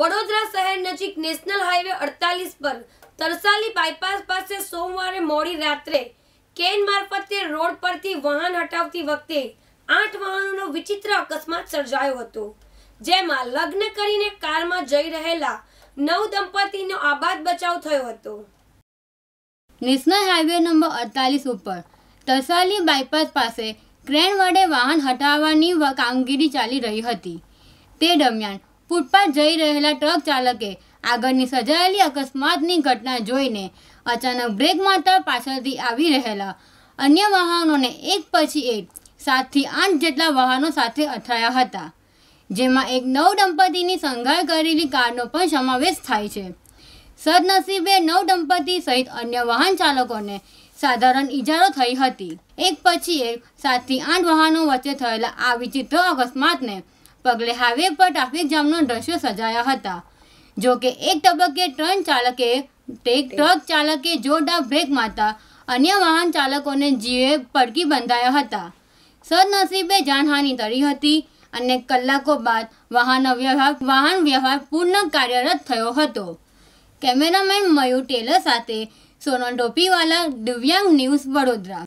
વડોદરા શહેર નજીક national highway અડતાલીસ પર તરસાલી બાયપાસ પાસે સોમવારે મોડી રાત્રે કેન મારફતે રોડ પરથી વાહન હટાવતી વખતે આઠ વાહનોનો વિચિત્ર અકસ્માત સર્જાયો હતો જેમાં લગ્ન કરીને કારમાં જઈ રહેલા નવ દંપતીનો આબાદ બચાવ થયો હતો નેશનલ હાઈવે નંબર અડતાલીસ ઉપર તરસાલી બાયપાસ પાસે ક્રેન વડે વાહન હટાવવાની કામગીરી ચાલી રહી હતી તે દરમિયાન ફૂટપાથ જઈ રહેલા ટ્રક ચાલકે આગળની સજાયેલી અકસ્માતની ઘટના જોઈને અચાનક બ્રેક મારતા પાછળથી આવી રહેલા અન્ય વાહનોને એક પછી એક સાતથી આઠ જેટલા વાહનો સાથે અથડાયા હતા જેમાં એક નવ દંપતીની સંઘાર કરેલી કારનો પણ સમાવેશ થાય છે સદનસીબે નવ દંપતી સહિત અન્ય વાહન ચાલકોને સાધારણ ઇજારો થઈ હતી એક પછી એક સાતથી આઠ વાહનો વચ્ચે થયેલા આ વિચિત્ર અકસ્માતને પગલે હાઈવે પર ટ્રાફિક જામનો દ્રશ્યો સર્જાયા હતા જો કે એક તબક્કે ટ્રન ચાલકે ટ્રેક ટ્રક ચાલકે જોરદાર બ્રેક મારતા અન્ય વાહન ચાલકોને જીવે પડકી બંધાયા હતા સદનસીબે જાનહાનિ ટળી હતી અને કલાકો બાદ વાહન વ્યવહાર વાહન વ્યવહાર પૂર્ણ કાર્યરત થયો હતો કેમેરામેન મયુર ટેલર સાથે સોનલ ટોપીવાલા દિવ્યાંગ ન્યૂઝ વડોદરા